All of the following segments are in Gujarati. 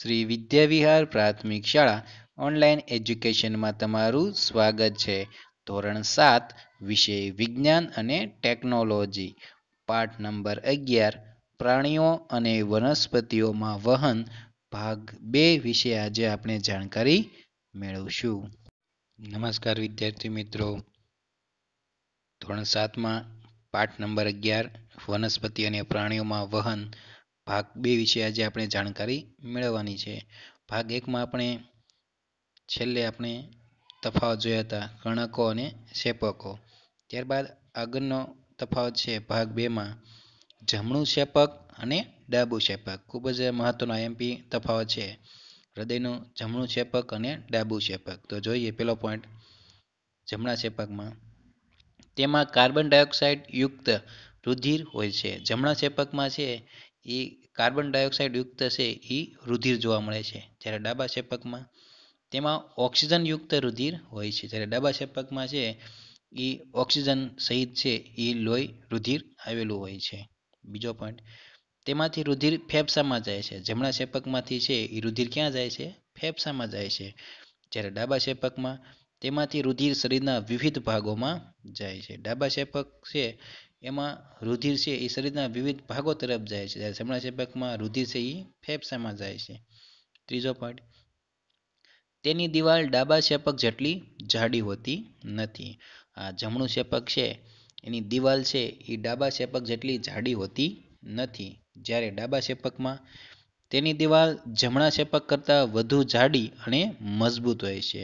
શ્રી વિદ્યાવિહાર પ્રાથમિક શાળા ઓનલાઈન એજ્યુકેશનમાં તમારું સ્વાગત છે ધોરણ સાત વિષય વિજ્ઞાન અને ટેકનોલોજી પાઠ નંબર અગિયાર પ્રાણીઓ અને વનસ્પતિઓમાં વહન ભાગ બે વિશે આજે આપણે જાણકારી મેળવશું નમસ્કાર વિદ્યાર્થી મિત્રો ધોરણ સાતમાં પાઠ નંબર અગિયાર વનસ્પતિ અને પ્રાણીઓમાં વહન ભાગ બે વિશે આજે આપણે જાણકારી મેળવવાની છે ભાગ એકમાં આપણે છેલ્લે આપણે તફાવત જોયા હતા કર્ણકો અને શેપકો ત્યારબાદ આગળનો તફાવત છે ભાગ બેમાં જમણું શેપક અને ડાબું શેપક ખૂબ જ મહત્વનો આઈએમપી તફાવત છે હૃદયનું જમણું શેપક અને ડાબું શેપક તો જોઈએ પેલો પોઈન્ટ જમણા શેપકમાં તેમાં કાર્બન ડાયોક્સાઇડ યુક્ત રુધિર હોય છે જમણા શેપકમાં છે એ કાર્બન ડાયોક્સાઇડ યુક્ત છે એ રુધિર જોવા મળે છે જ્યારે ડાબા ક્ષેપકમાં તેમાં ઓક્સિજનયુક્ત રુધિર હોય છે જ્યારે ડાબા ક્ષેપકમાં છે એ ઓક્સિજન સહિત છે એ લોહી રુધિર આવેલું હોય છે બીજો પોઈન્ટ તેમાંથી રુધિર ફેફસામાં જાય છે જમણા ક્ષેપકમાંથી છે એ રુધિર ક્યાં જાય છે ફેફસામાં જાય છે જ્યારે ડાબા ક્ષેપકમાં તેમાંથી રુધિર શરીરના વિવિધ ભાગોમાં જાય છે ડાબા ક્ષેપક છે એમાં રુધિર છે એ શરીરના વિવિધ ભાગો તરફ જાય છે જ્યારે જમણા ચેપકમાં રુધિર છે એ ફેફસામાં જાય છે ત્રીજો પાર્ટ તેની દિવાલ ડાબા ચેપક જેટલી જાડી હોતી નથી આ જમણું ચેપક છે એની દિવાલ છે એ ડાબા ચેપક જેટલી જાડી હોતી નથી જ્યારે ડાબા ચેપકમાં તેની દિવાલ જમણા ચેપક કરતાં વધુ જાડી અને મજબૂત હોય છે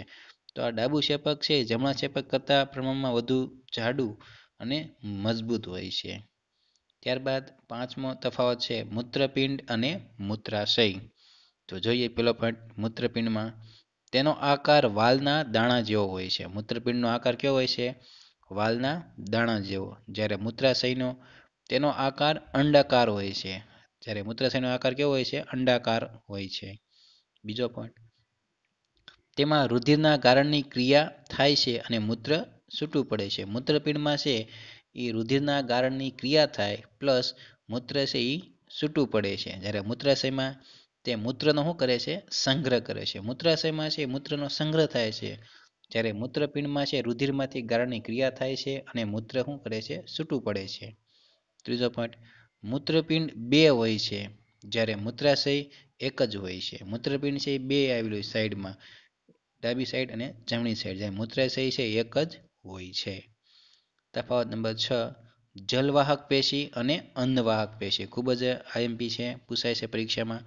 તો આ ડાબુ ચેપક છે જમણા ચેપક કરતાં પ્રમાણમાં વધુ જાડું અને મજબૂત હોય છે ત્યારબાદ પાંચમો તફાવત છે મૂત્રપિંડ અને મૂત્રાશય તો જોઈએ પેલો પોઈન્ટ મૂત્રપિંડમાં તેનો આકાર વાલના દાણા જેવો હોય છે મૂત્રપિંડનો આકાર કેવો હોય છે વાલના દાણા જેવો જ્યારે મૂત્રાશયનો તેનો આકાર અંડાકાર હોય છે જ્યારે મૂત્રાશયનો આકાર કેવો હોય છે અંડાકાર હોય છે બીજો પોઈન્ટ તેમાં રુધિરના કારણની ક્રિયા થાય છે અને મૂત્ર છૂટું પડે છે મૂત્રપિંડમાં છે એ રુધિરના ગારણની ક્રિયા થાય પ્લસ મૂત્ર છે એ છૂટું પડે છે જ્યારે મૂત્રાશયમાં તે મૂત્રનો શું કરે છે સંગ્રહ કરે છે મૂત્રાશયમાં છે મૂત્રનો સંગ્રહ થાય છે જ્યારે મૂત્રપિંડમાં છે રુધિરમાંથી ગારણની ક્રિયા થાય છે અને મૂત્ર શું કરે છે છૂટું પડે છે ત્રીજો પોઈન્ટ મૂત્રપિંડ બે હોય છે જ્યારે મૂત્રાશય એક જ હોય છે મૂત્રપિંડ છે એ બે આવેલું સાઈડમાં ડાબી સાઈડ અને જમણી સાઈડ જ્યારે મૂત્રાશય છે એક જ હોય છે તફાવત નંબર છ જલવાહક પેશી અને અન્નવાહક પેશી ખૂબ જ આઈએમપી છે પૂછાય છે પરીક્ષામાં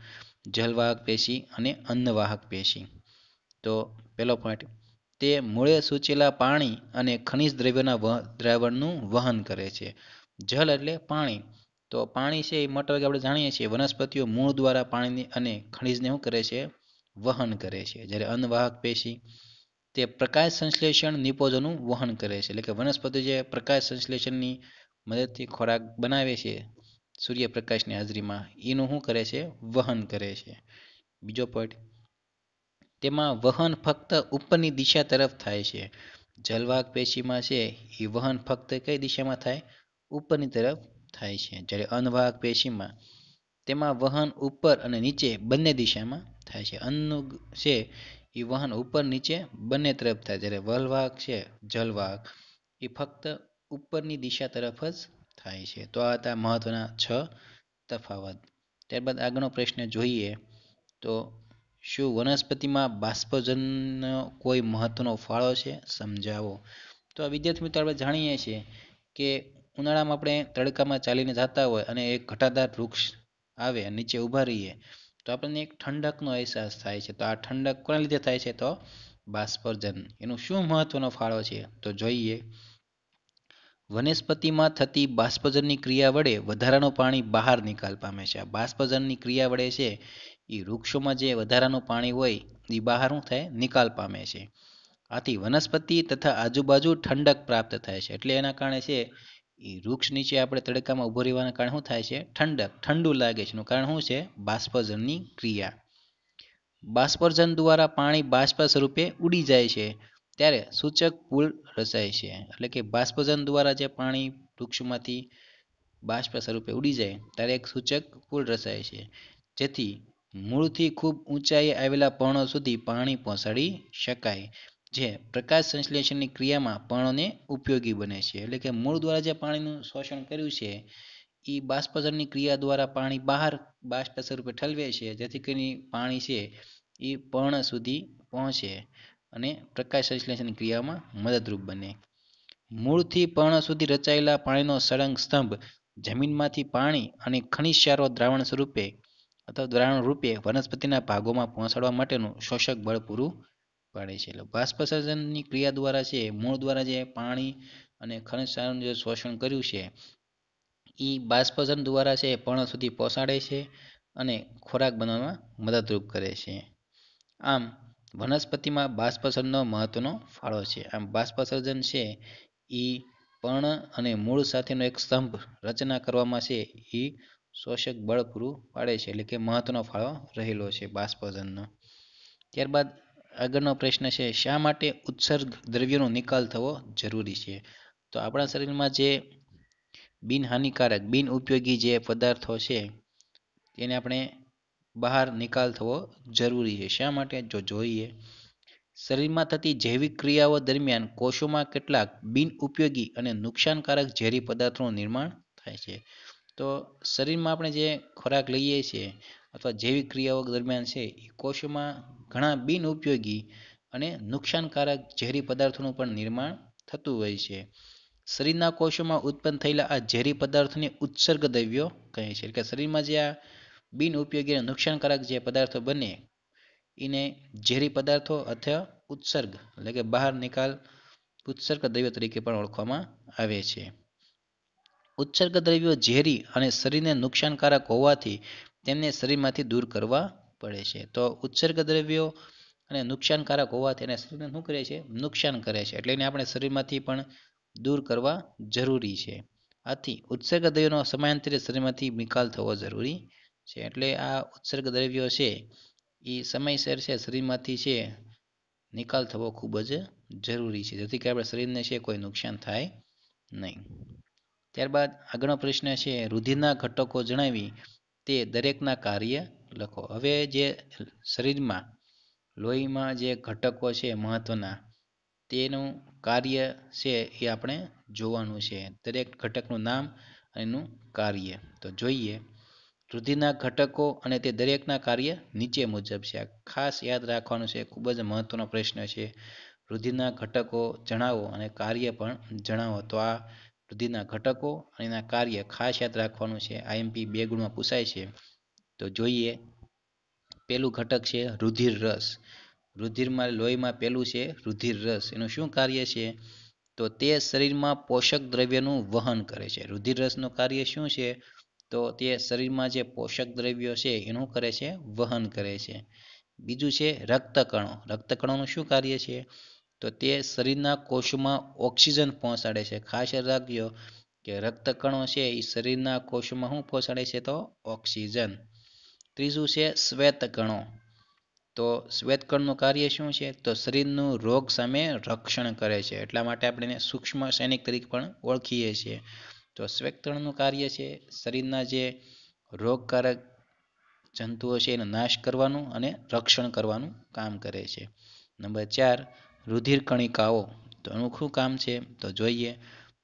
જલવાહક પેશી અને અન્નવાહક પેશી તો પહેલો પોઈન્ટ તે મૂળે સૂચેલા પાણી અને ખનિજ દ્રવ્યના દ્રાવણનું વહન કરે છે જલ એટલે પાણી તો પાણી છે એ મોટાભાગે આપણે જાણીએ છીએ વનસ્પતિઓ મૂળ દ્વારા પાણીની અને ખનિજને શું કરે છે વહન કરે છે જ્યારે અન્નવાહક પેશી તે પ્રકાશ સંશ્લેષણ નિપજોનું વહન કરે છે એટલે કે વનસ્પતિ જે પ્રકાશ સંશ્લેષણની મદદથી ખોરાક બનાવે છે સૂર્યપ્રકાશની હાજરીમાં એનું શું કરે છે વહન કરે છે બીજો પોઈન્ટ તેમાં વહન ફક્ત ઉપરની દિશા તરફ થાય છે જલવાહક પેશીમાં છે એ વહન ફક્ત કઈ દિશામાં થાય ઉપરની તરફ થાય છે જ્યારે અન્નવાહક પેશીમાં તેમાં વહન ઉપર અને નીચે બંને દિશામાં થાય છે અન્ન છે એ વાહન ઉપર નીચે બંને તરફ થાય જ્યારે વલ્હવાહક છે જલવાહક એ ફક્ત ઉપરની દિશા તરફ જ થાય છે તો આ હતા મહત્વના છ તફાવત ત્યારબાદ આગળનો પ્રશ્ન જોઈએ તો શું વનસ્પતિમાં બાષ્પજનનો કોઈ મહત્ત્વનો ફાળો છે સમજાવો તો આ વિદ્યાર્થી મિત્રો આપણે જાણીએ છીએ કે ઉનાળામાં આપણે તડકામાં ચાલીને જતા હોય અને એક ઘટાદાર વૃક્ષ આવે નીચે ઊભા રહીએ તો આપણને એક ઠંડકનો અહેસાસ થાય છે તો આ ઠંડક કોના લીધે થાય છે તો બાષ્પર્જન એનું શું મહત્વનો ફાળો છે તો જોઈએ વનસ્પતિમાં થતી બાષ્પજનની ક્રિયા વડે વધારાનું પાણી બહાર નિકાલ પામે છે બાષ્પજનની ક્રિયા વડે છે એ વૃક્ષોમાં જે વધારાનું પાણી હોય એ બહાર શું થાય નિકાલ પામે છે આથી વનસ્પતિ તથા આજુબાજુ ઠંડક પ્રાપ્ત થાય છે એટલે એના કારણે છે એ વૃક્ષ નીચે આપણે તડકામાં ઊભો રહેવાના કારણે શું થાય છે ઠંડક ઠંડુ લાગે છે એનું કારણ શું છે બાષ્પજનની ક્રિયા બાષ્પર્જન દ્વારા પાણી બાષ્પ સ્વરૂપે ઉડી જાય છે ત્યારે સૂચક પુલ રચાય છે એટલે કે બાષ્પજન દ્વારા જે પાણી વૃક્ષમાંથી બાષ્પ સ્વરૂપે ઉડી જાય ત્યારે એક સૂચક પુલ રચાય છે જેથી મૂળથી ખૂબ ઊંચાઈ આવેલા પર્ણો સુધી પાણી પહોંચાડી શકાય જે પ્રકાશ સંશ્લેષણની ક્રિયામાં પર્ણને ઉપયોગી બને છે એટલે કે મૂળ દ્વારા જે પાણીનું શોષણ કર્યું છે એ બાષ્પસરની ક્રિયા દ્વારા પાણી બહાર બાષ્પ સ્વરૂપે ઠલવે છે જેથી કરીને પાણી છે એ પર્ણ સુધી પહોંચે અને પ્રકાશ સંશ્લેષણની ક્રિયામાં મદદરૂપ બને મૂળથી પર્ણ સુધી રચાયેલા પાણીનો સળંગ સ્તંભ જમીનમાંથી પાણી અને ખનિજ ક્ષારો દ્રાવણ સ્વરૂપે અથવા દ્રાવણ રૂપે વનસ્પતિના ભાગોમાં પહોંચાડવા માટેનું શોષક બળ પૂરું પાડે છે એટલે બાષ્પસર્જનની ક્રિયા દ્વારા છે મૂળ દ્વારા જે પાણી અને ખનિજસારનું જે શોષણ કર્યું છે એ બાષ્પસર્જન દ્વારા છે પર્ણ સુધી પહોંચાડે છે અને ખોરાક બનાવવામાં મદદરૂપ કરે છે આમ વનસ્પતિમાં બાષ્પસર્જનનો મહત્વનો ફાળો છે આમ બાષ્પસર્જન છે એ પર્ણ અને મૂળ સાથેનો એક સ્તંભ રચના કરવામાં છે એ શોષક બળ પૂરું પાડે છે એટલે કે મહત્વનો ફાળો રહેલો છે બાષ્પજનનો ત્યારબાદ આગળનો પ્રશ્ન છે શા માટે ઉત્સર્ગ દ્રવ્યોનો નિકાલ થવો જરૂરી છે તો આપણા શરીરમાં જે બિનહાનિકારક બિન ઉપયોગી જે પદાર્થો છે તેને આપણે બહાર નિકાલ થવો જરૂરી છે શા માટે જો જોઈએ શરીરમાં થતી જૈવિક ક્રિયાઓ દરમિયાન કોષોમાં કેટલાક બિન ઉપયોગી અને નુકસાનકારક ઝેરી પદાર્થોનું નિર્માણ થાય છે તો શરીરમાં આપણે જે ખોરાક લઈએ છીએ અથવા જૈવિક ક્રિયાઓ દરમિયાન છે એ કોષોમાં ઘણા બિનઉપયોગી અને નુકસાનકારક ઝેરી પદાર્થોનું પણ નિર્માણ થતું હોય છે શરીરના કોષોમાં ઉત્પન્ન થયેલા આ ઝેરી પદાર્થોને ઉત્સર્ગ દ્રવ્યો કહે છે કે શરીરમાં જે આ બિનઉપયોગી અને નુકસાનકારક જે પદાર્થો બને એને ઝેરી પદાર્થો અથવા ઉત્સર્ગ એટલે કે બહાર નિકાલ ઉત્સર્ગ દ્રવ્યો તરીકે પણ ઓળખવામાં આવે છે ઉત્સર્ગ દ્રવ્યો ઝેરી અને શરીરને નુકસાનકારક હોવાથી તેમને શરીરમાંથી દૂર કરવા પડે છે તો ઉત્સર્ગ દ્રવ્યો અને નુકસાનકારક હોવાથી એને શરીરને શું કરે છે નુકસાન કરે છે એટલે એને આપણે શરીરમાંથી પણ દૂર કરવા જરૂરી છે આથી ઉત્સર્ગ દ્રવ્યોનો સમયાંતરે શરીરમાંથી નિકાલ થવો જરૂરી છે એટલે આ ઉત્સર્ગ દ્રવ્યો છે એ સમયસર છે શરીરમાંથી છે નિકાલ થવો ખૂબ જ જરૂરી છે જેથી કે આપણે શરીરને છે કોઈ નુકસાન થાય નહીં ત્યારબાદ આગળનો પ્રશ્ન છે રુધિરના ઘટકો જણાવી તે દરેકના કાર્ય લખો હવે જે શરીરમાં લોહીમાં જે ઘટકો છે મહત્ત્વના તેનું કાર્ય છે એ આપણે જોવાનું છે દરેક ઘટકનું નામ એનું કાર્ય તો જોઈએ રુધિરના ઘટકો અને તે દરેકના કાર્ય નીચે મુજબ છે ખાસ યાદ રાખવાનું છે ખૂબ જ મહત્વનો પ્રશ્ન છે રુધિરના ઘટકો જણાવો અને કાર્ય પણ જણાવો તો આ રુધિરના ઘટકો અને એના કાર્ય ખાસ યાદ રાખવાનું છે આઈએમપી બે ગુણમાં પૂછાય છે તો જોઈએ પેલું ઘટક છે રુધિર રસ રુધિરમાં લોહીમાં પેલું છે રુધિર રસ એનું શું કાર્ય છે તો તે શરીરમાં પોષક દ્રવ્યનું વહન કરે છે રુધિર રસનું કાર્ય શું છે તો તે શરીરમાં જે પોષક દ્રવ્યો છે એનું કરે છે વહન કરે છે બીજું છે રક્તકણો રક્તકણોનું શું કાર્ય છે તો તે શરીરના કોષમાં ઓક્સિજન પહોંચાડે છે ખાસ યાદ રાખજો કે રક્તકણો છે એ શરીરના કોષમાં શું પહોંચાડે છે તો ઓક્સિજન ત્રીજું છે શ્વેત ગણો તો શ્વેત કણનું કાર્ય શું છે તો શરીરનું રોગ સામે રક્ષણ કરે છે એટલા માટે આપણે એને સૂક્ષ્મ સૈનિક તરીકે પણ ઓળખીએ છીએ તો શ્વેત કણનું કાર્ય છે શરીરના જે રોગકારક જંતુઓ છે એનો નાશ કરવાનું અને રક્ષણ કરવાનું કામ કરે છે નંબર ચાર રુધિર કણિકાઓ તો એનું શું કામ છે તો જોઈએ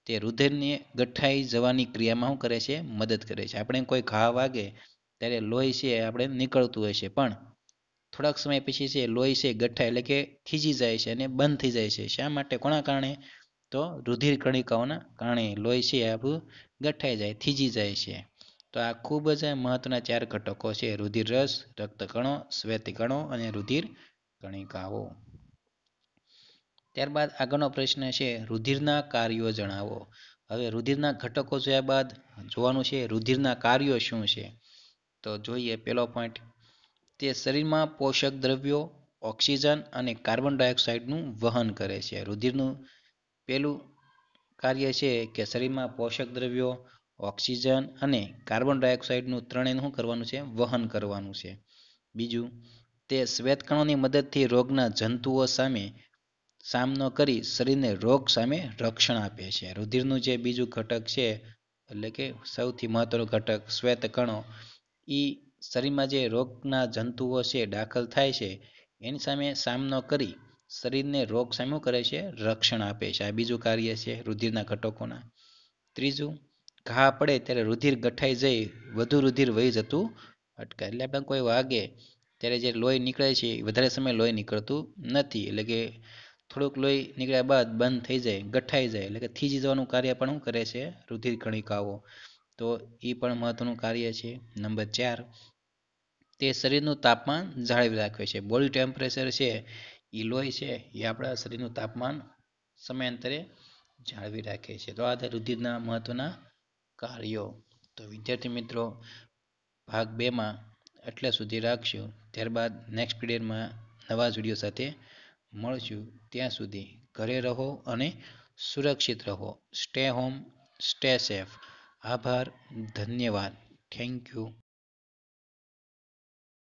તે રુધિરને ગઠાઈ જવાની ક્રિયામાં શું કરે છે મદદ કરે છે આપણે કોઈ ઘા વાગે ત્યારે લોહી છે આપણે નીકળતું હોય છે પણ થોડાક સમય પછી છે લોહી છે ગઠ્ઠા એટલે કે થીજી જાય છે અને બંધ થઈ જાય છે શા માટે કોના કારણે તો રુધિર કણિકાઓના કારણે લોહી છે આપણું ગઠ્ઠાઈ જાય થીજી જાય છે તો આ ખૂબ જ મહત્વના ચાર ઘટકો છે રુધિર રસ રક્તકણો શ્વેતકણો અને રુધિર કણિકાઓ ત્યારબાદ આગળનો પ્રશ્ન છે રુધિરના કાર્યો જણાવો હવે રુધિરના ઘટકો જોયા બાદ જોવાનું છે રુધિરના કાર્યો શું છે તો જોઈએ પહેલો પોઈન્ટ તે શરીરમાં પોષક દ્રવ્યો ઓક્સિજન અને કાર્બન ડાયોક્સાઇડનું વહન કરે છે રુધિરનું પહેલું કાર્ય છે કે શરીરમાં પોષક દ્રવ્યો ઓક્સિજન અને કાર્બન ડાયોક્સાઇડનું ત્રણેયનું કરવાનું છે વહન કરવાનું છે બીજું તે શ્વેતકણોની મદદથી રોગના જંતુઓ સામે સામનો કરી શરીરને રોગ સામે રક્ષણ આપે છે રુધિરનું જે બીજું ઘટક છે એટલે કે સૌથી મહત્વનો ઘટક શ્વેતકણો એ શરીરમાં જે રોગના જંતુઓ છે દાખલ થાય છે એની સામે સામનો કરી શરીરને રોગ સામે કરે છે રક્ષણ આપે છે આ બીજું કાર્ય છે રુધિરના ઘટકોના ત્રીજું ઘા પડે ત્યારે રુધિર ગઠાઈ જઈ વધુ રુધિર વહી જતું અટકાય એટલે આપણે કોઈ વાગે ત્યારે જે લોહી નીકળે છે વધારે સમય લોહી નીકળતું નથી એટલે કે થોડુંક લોહી નીકળ્યા બાદ બંધ થઈ જાય ગઠાઈ જાય એટલે કે થીજી જવાનું કાર્ય પણ શું કરે છે રુધિર કણિકાઓ તો એ પણ મહત્વનું કાર્ય છે નંબર ચાર તે શરીરનું તાપમાન જાળવી રાખે છે બોડી ટેમ્પરેચર છે એ લોહી છે એ આપણા શરીરનું તાપમાન સમયાંતરે જાળવી રાખે છે તો આ રુધિરના મહત્ત્વના કાર્યો તો વિદ્યાર્થી મિત્રો ભાગ બેમાં એટલા સુધી રાખશું ત્યારબાદ નેક્સ્ટ પીરિયડમાં નવા જ વિડીયો સાથે મળશું ત્યાં સુધી ઘરે રહો અને સુરક્ષિત રહો સ્ટે હોમ સ્ટે સેફ આભાર ધન્યવાદ થેન્ક યુ